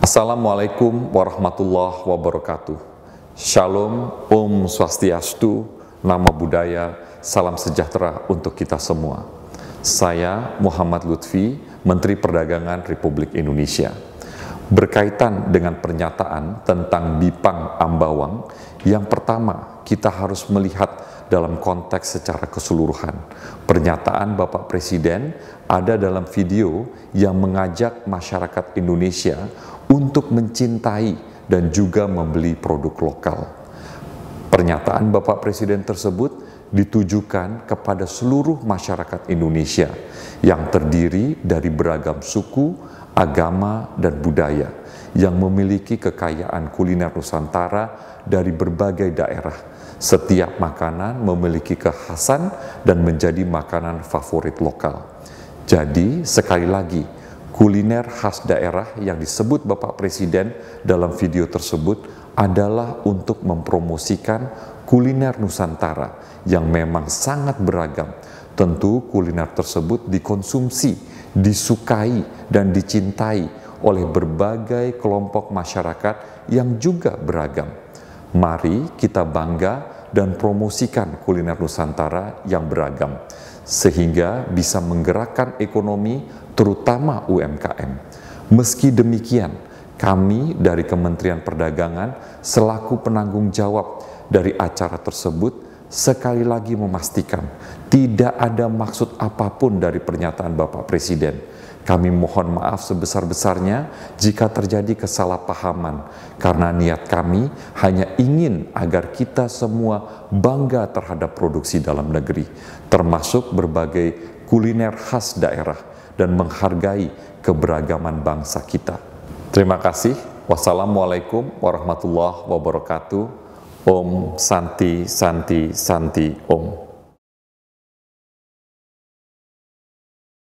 Assalamualaikum warahmatullahi wabarakatuh. Shalom, Om Swastiastu, Nama Budaya, Salam Sejahtera untuk kita semua. Saya Muhammad Lutfi, Menteri Perdagangan Republik Indonesia berkaitan dengan pernyataan tentang Bipang Ambawang. Yang pertama, kita harus melihat dalam konteks secara keseluruhan. Pernyataan Bapak Presiden ada dalam video yang mengajak masyarakat Indonesia untuk mencintai dan juga membeli produk lokal. Pernyataan Bapak Presiden tersebut ditujukan kepada seluruh masyarakat Indonesia yang terdiri dari beragam suku, agama, dan budaya yang memiliki kekayaan kuliner Nusantara dari berbagai daerah. Setiap makanan memiliki kekhasan dan menjadi makanan favorit lokal. Jadi, sekali lagi, kuliner khas daerah yang disebut Bapak Presiden dalam video tersebut adalah untuk mempromosikan kuliner Nusantara yang memang sangat beragam. Tentu kuliner tersebut dikonsumsi, disukai, dan dicintai oleh berbagai kelompok masyarakat yang juga beragam. Mari kita bangga dan promosikan kuliner Nusantara yang beragam, sehingga bisa menggerakkan ekonomi, terutama UMKM. Meski demikian, kami dari Kementerian Perdagangan selaku penanggung jawab dari acara tersebut sekali lagi memastikan tidak ada maksud apapun dari pernyataan Bapak Presiden. Kami mohon maaf sebesar-besarnya jika terjadi kesalahpahaman karena niat kami hanya ingin agar kita semua bangga terhadap produksi dalam negeri, termasuk berbagai kuliner khas daerah dan menghargai keberagaman bangsa kita. Terima kasih. Wassalamualaikum warahmatullahi wabarakatuh. Om Santi Santi Santi Om.